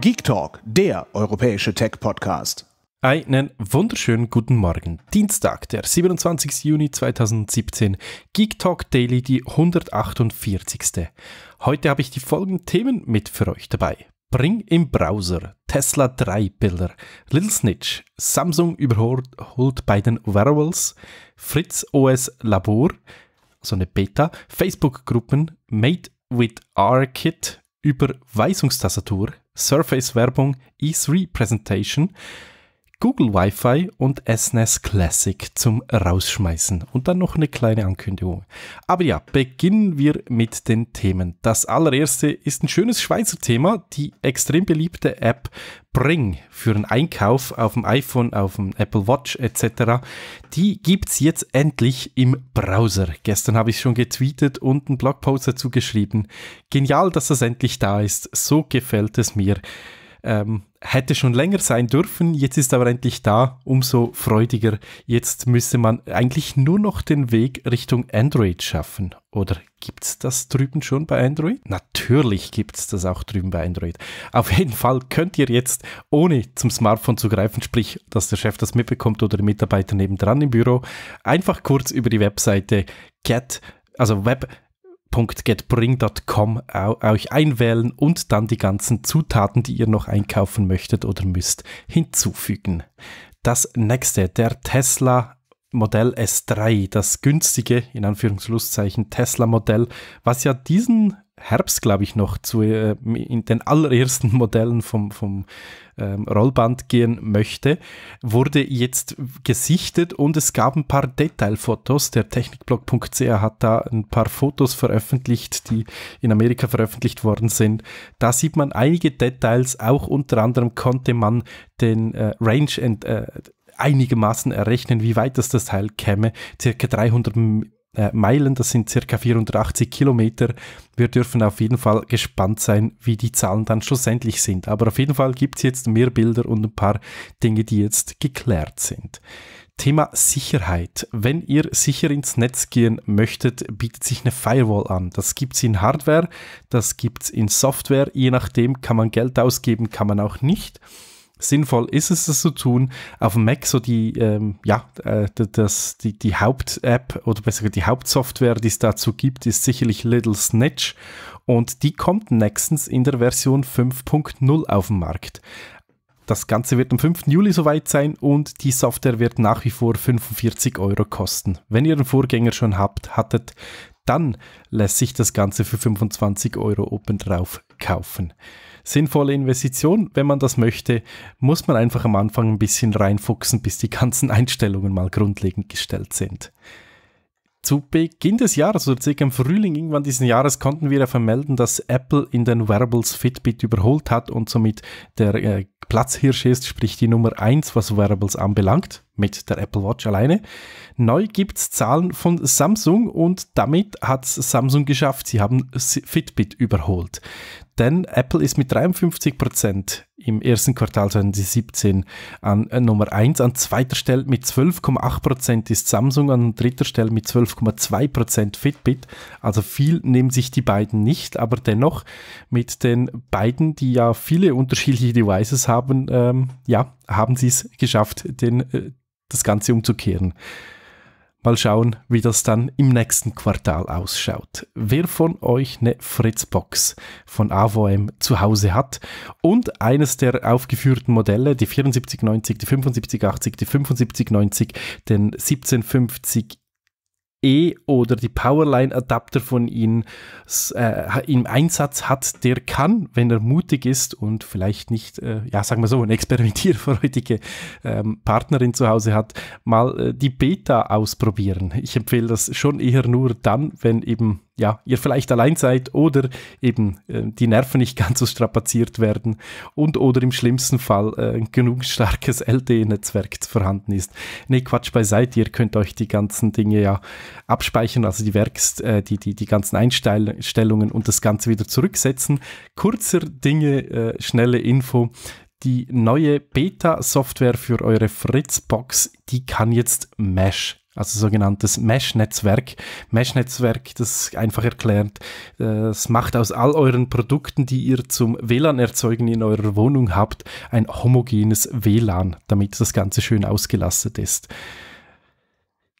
Geek Talk, der europäische Tech-Podcast. Einen wunderschönen guten Morgen. Dienstag, der 27. Juni 2017. Geek Talk Daily, die 148. Heute habe ich die folgenden Themen mit für euch dabei. Bring im Browser, Tesla 3 Bilder, Little Snitch, Samsung überholt bei den Wearables, Fritz OS Labor, so also eine Beta, Facebook-Gruppen, Made with R-Kit, Überweisungstastatur, Surface Werbung E3 Presentation Google Wi-Fi und SNES Classic zum Rausschmeißen. Und dann noch eine kleine Ankündigung. Aber ja, beginnen wir mit den Themen. Das allererste ist ein schönes Schweizer Thema, die extrem beliebte App Bring für einen Einkauf auf dem iPhone, auf dem Apple Watch etc. Die gibt's jetzt endlich im Browser. Gestern habe ich schon getweetet und einen Blogpost dazu geschrieben. Genial, dass das endlich da ist. So gefällt es mir. Ähm, hätte schon länger sein dürfen, jetzt ist aber endlich da, umso freudiger. Jetzt müsste man eigentlich nur noch den Weg Richtung Android schaffen. Oder gibt es das drüben schon bei Android? Natürlich gibt es das auch drüben bei Android. Auf jeden Fall könnt ihr jetzt, ohne zum Smartphone zu greifen, sprich, dass der Chef das mitbekommt oder die Mitarbeiter nebendran im Büro, einfach kurz über die Webseite get, also web www.getbring.com euch einwählen und dann die ganzen Zutaten, die ihr noch einkaufen möchtet oder müsst, hinzufügen. Das nächste, der Tesla Modell S3, das günstige, in Anführungszeichen, Tesla-Modell, was ja diesen Herbst, glaube ich, noch zu, äh, in den allerersten Modellen vom, vom ähm, Rollband gehen möchte, wurde jetzt gesichtet und es gab ein paar Detailfotos. Der Technikblog.ch hat da ein paar Fotos veröffentlicht, die in Amerika veröffentlicht worden sind. Da sieht man einige Details, auch unter anderem konnte man den äh, Range and, äh, einigermaßen errechnen, wie weit das, das Teil käme. Circa 300 äh, Meilen, das sind circa 480 Kilometer. Wir dürfen auf jeden Fall gespannt sein, wie die Zahlen dann schlussendlich sind. Aber auf jeden Fall gibt es jetzt mehr Bilder und ein paar Dinge, die jetzt geklärt sind. Thema Sicherheit. Wenn ihr sicher ins Netz gehen möchtet, bietet sich eine Firewall an. Das gibt es in Hardware, das gibt es in Software. Je nachdem kann man Geld ausgeben, kann man auch nicht sinnvoll ist es, das zu tun. Auf dem Mac so die, ähm, ja, äh, das, die, die Haupt-App oder besser gesagt die Hauptsoftware, die es dazu gibt, ist sicherlich Little Snitch und die kommt nächstens in der Version 5.0 auf den Markt. Das Ganze wird am 5. Juli soweit sein und die Software wird nach wie vor 45 Euro kosten. Wenn ihr den Vorgänger schon habt, hattet, dann lässt sich das Ganze für 25 Euro obendrauf kaufen. Sinnvolle Investition, wenn man das möchte, muss man einfach am Anfang ein bisschen reinfuchsen, bis die ganzen Einstellungen mal grundlegend gestellt sind. Zu Beginn des Jahres, also circa im Frühling irgendwann diesen Jahres, konnten wir ja vermelden, dass Apple in den Wearables Fitbit überholt hat und somit der äh, Platzhirsch ist, sprich die Nummer 1, was Wearables anbelangt mit der Apple Watch alleine. Neu gibt es Zahlen von Samsung und damit hat es Samsung geschafft. Sie haben Fitbit überholt. Denn Apple ist mit 53% Prozent im ersten Quartal 2017 an äh, Nummer 1. An zweiter Stelle mit 12,8% Prozent ist Samsung, an dritter Stelle mit 12,2% Prozent Fitbit. Also viel nehmen sich die beiden nicht, aber dennoch mit den beiden, die ja viele unterschiedliche Devices haben, ähm, ja, haben sie es geschafft, den äh, das Ganze umzukehren. Mal schauen, wie das dann im nächsten Quartal ausschaut. Wer von euch eine Fritzbox von AVM zu Hause hat und eines der aufgeführten Modelle, die 7490, die 7580, die 7590, den 1750 E oder die Powerline-Adapter von ihnen äh, im Einsatz hat, der kann, wenn er mutig ist und vielleicht nicht, äh, ja, sagen wir so, eine experimentierfreudige ähm, Partnerin zu Hause hat, mal äh, die Beta ausprobieren. Ich empfehle das schon eher nur dann, wenn eben ja, ihr vielleicht allein seid oder eben äh, die Nerven nicht ganz so strapaziert werden und oder im schlimmsten Fall äh, genug starkes LTE-Netzwerk vorhanden ist. Nee, Quatsch beiseite, ihr könnt euch die ganzen Dinge ja abspeichern, also die Werks, äh, die, die, die ganzen Einstellungen und das Ganze wieder zurücksetzen. Kurzer Dinge, äh, schnelle Info. Die neue Beta-Software für eure Fritzbox, die kann jetzt Mesh also sogenanntes Mesh-Netzwerk. Mesh-Netzwerk, das einfach erklärt, äh, es macht aus all euren Produkten, die ihr zum WLAN-Erzeugen in eurer Wohnung habt, ein homogenes WLAN, damit das Ganze schön ausgelastet ist.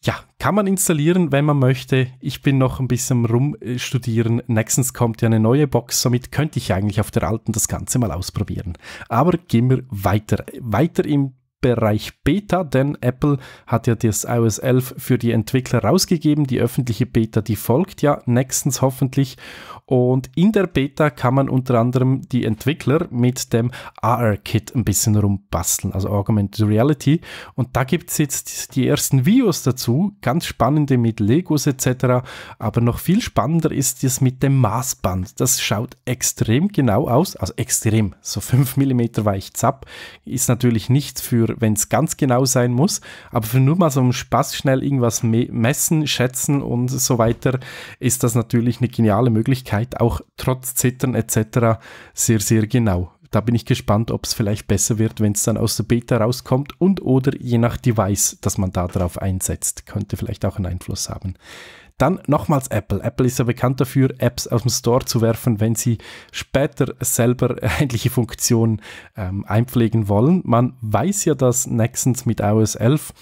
Ja, kann man installieren, wenn man möchte. Ich bin noch ein bisschen rumstudieren. Nächstens kommt ja eine neue Box, somit könnte ich eigentlich auf der alten das Ganze mal ausprobieren. Aber gehen wir weiter. Weiter im Bereich Beta, denn Apple hat ja das iOS 11 für die Entwickler rausgegeben. Die öffentliche Beta, die folgt ja nächstens hoffentlich. Und in der Beta kann man unter anderem die Entwickler mit dem AR-Kit ein bisschen rumbasteln, also Augmented Reality. Und da gibt es jetzt die ersten Videos dazu, ganz spannende mit Legos etc. Aber noch viel spannender ist das mit dem Maßband. Das schaut extrem genau aus, also extrem, so 5 mm weich zapp, ist natürlich nicht für wenn es ganz genau sein muss. Aber für nur mal so einen Spaß schnell irgendwas me messen, schätzen und so weiter, ist das natürlich eine geniale Möglichkeit, auch trotz Zittern etc. sehr, sehr genau. Da bin ich gespannt, ob es vielleicht besser wird, wenn es dann aus der Beta rauskommt und oder je nach Device, das man da drauf einsetzt, könnte vielleicht auch einen Einfluss haben. Dann nochmals Apple. Apple ist ja bekannt dafür, Apps aus dem Store zu werfen, wenn sie später selber ähnliche Funktionen ähm, einpflegen wollen. Man weiß ja, dass nächstens mit iOS 11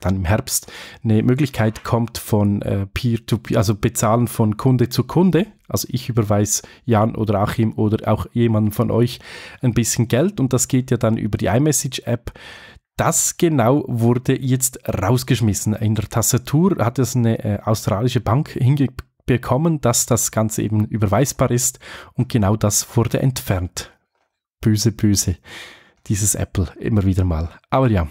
dann im Herbst eine Möglichkeit kommt von äh, Peer-to-Peer, also Bezahlen von Kunde zu Kunde. Also ich überweise Jan oder Achim oder auch jemanden von euch ein bisschen Geld und das geht ja dann über die iMessage-App das genau wurde jetzt rausgeschmissen. In der Tastatur hat es eine äh, australische Bank hingekommen, dass das Ganze eben überweisbar ist und genau das wurde entfernt. Böse, böse. Dieses Apple immer wieder mal. Aber ja,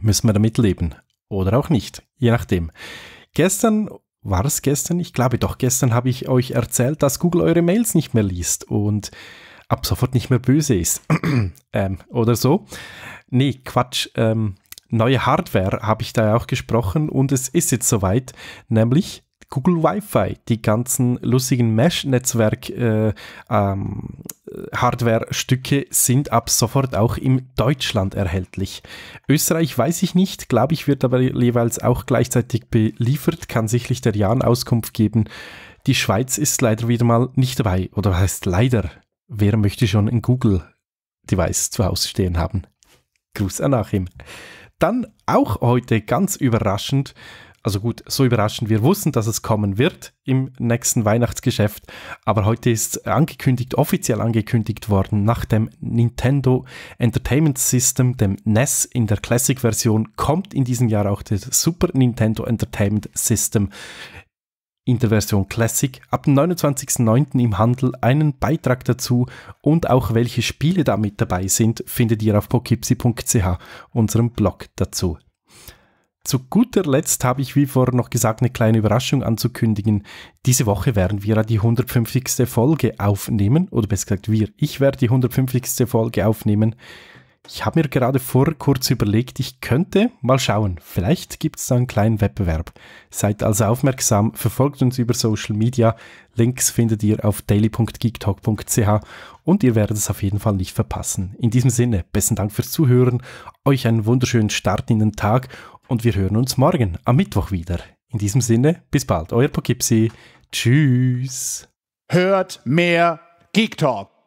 müssen wir damit leben. Oder auch nicht, je nachdem. Gestern war es gestern? Ich glaube doch, gestern habe ich euch erzählt, dass Google eure Mails nicht mehr liest und ab sofort nicht mehr böse ist. ähm, oder so. Nee, Quatsch. Ähm, neue Hardware habe ich da auch gesprochen und es ist jetzt soweit, nämlich Google Wi-Fi, die ganzen lustigen Mesh-Netzwerk-Hardware-Stücke äh, ähm, sind ab sofort auch in Deutschland erhältlich. Österreich weiß ich nicht, glaube ich, wird aber jeweils auch gleichzeitig beliefert, kann sicherlich der Jan Auskunft geben. Die Schweiz ist leider wieder mal nicht dabei, oder heißt leider, Wer möchte schon ein Google-Device zu Hause stehen haben? Gruß an Achim. Dann auch heute ganz überraschend, also gut, so überraschend, wir wussten, dass es kommen wird im nächsten Weihnachtsgeschäft, aber heute ist angekündigt, offiziell angekündigt worden, nach dem Nintendo Entertainment System, dem NES in der Classic-Version, kommt in diesem Jahr auch das Super Nintendo Entertainment System in der Version Classic ab dem 29.09. im Handel einen Beitrag dazu und auch welche Spiele da mit dabei sind, findet ihr auf pokipsi.ch, unserem Blog dazu. Zu guter Letzt habe ich wie vorher noch gesagt eine kleine Überraschung anzukündigen. Diese Woche werden wir die 150. Folge aufnehmen, oder besser gesagt wir, ich werde die 150. Folge aufnehmen. Ich habe mir gerade vor kurz überlegt, ich könnte mal schauen. Vielleicht gibt es da einen kleinen Wettbewerb. Seid also aufmerksam, verfolgt uns über Social Media. Links findet ihr auf daily.geektalk.ch und ihr werdet es auf jeden Fall nicht verpassen. In diesem Sinne, besten Dank fürs Zuhören, euch einen wunderschönen Start in den Tag und wir hören uns morgen am Mittwoch wieder. In diesem Sinne, bis bald, euer Poughkeepsie. Tschüss. Hört mehr Geek Talk.